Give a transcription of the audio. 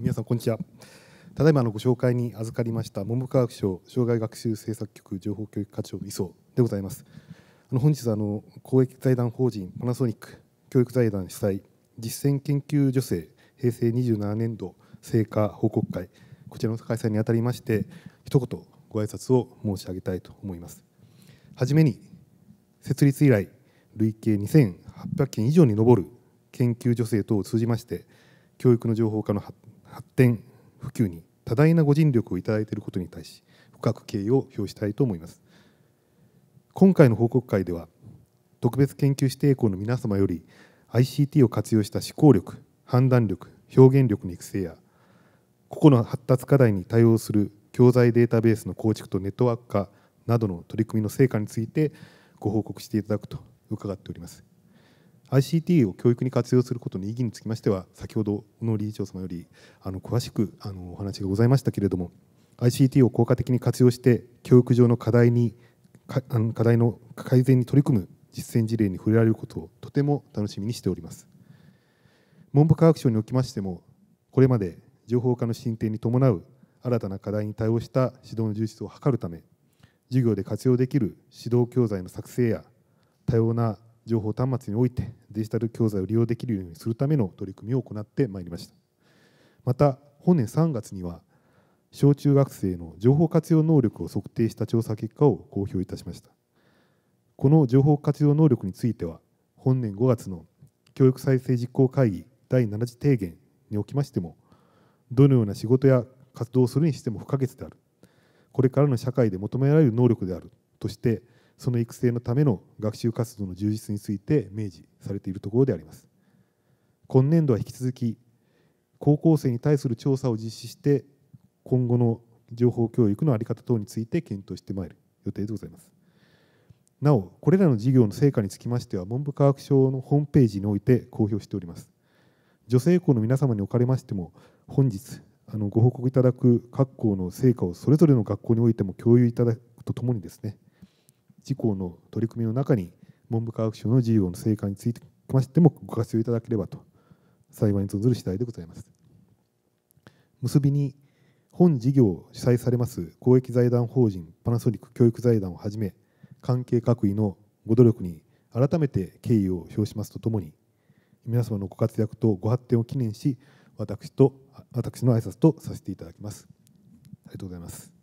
皆さんこんにちはただいまのご紹介に預かりました文部科学省障害学習政策局情報教育課長磯でございますあの本日あの公益財団法人パナソニック教育財団主催実践研究助成平成27年度成果報告会こちらの開催にあたりまして一言ご挨拶を申し上げたいと思いますはじめに設立以来累計2800件以上に上る研究助成等を通じまして教育の情報化の発展普及に多大なご尽力をいただいていることに対し深く敬意を表したいと思います今回の報告会では特別研究指定校の皆様より ICT を活用した思考力判断力表現力の育成や個々の発達課題に対応する教材データベースの構築とネットワーク化などの取り組みの成果についてご報告していただくと伺っております。ICT を教育に活用することの意義につきましては先ほど小野理事長様よりあの詳しくあのお話がございましたけれども ICT を効果的に活用して教育上の課題に課題の改善に取り組む実践事例に触れられることをとても楽しみにしております文部科学省におきましてもこれまで情報化の進展に伴う新たな課題に対応した指導の充実を図るため授業で活用できる指導教材の作成や多様な情報端末においてデジタル教材を利用できるようにするための取り組みを行ってまいりましたまた本年3月には小中学生の情報活用能力を測定した調査結果を公表いたしましたこの情報活用能力については本年5月の教育再生実行会議第7次提言におきましてもどのような仕事や活動をするにしても不可欠であるこれからの社会で求められる能力であるとしてその育成のための学習活動の充実について明示されているところであります今年度は引き続き高校生に対する調査を実施して今後の情報教育の在り方等について検討してまいる予定でございますなおこれらの事業の成果につきましては文部科学省のホームページにおいて公表しております女性校の皆様におかれましても本日あのご報告いただく各校の成果をそれぞれの学校においても共有いただくとともにですね事項の取り組みの中に文部科学省の事業の成果についてましてもご活用いただければと幸いに存ずる次第でございます。結びに本事業を主催されます公益財団法人パナソニック教育財団をはじめ関係各位のご努力に改めて敬意を表しますとともに皆様のご活躍とご発展を記念し私と私の挨拶とさせていただきます。ありがとうございます。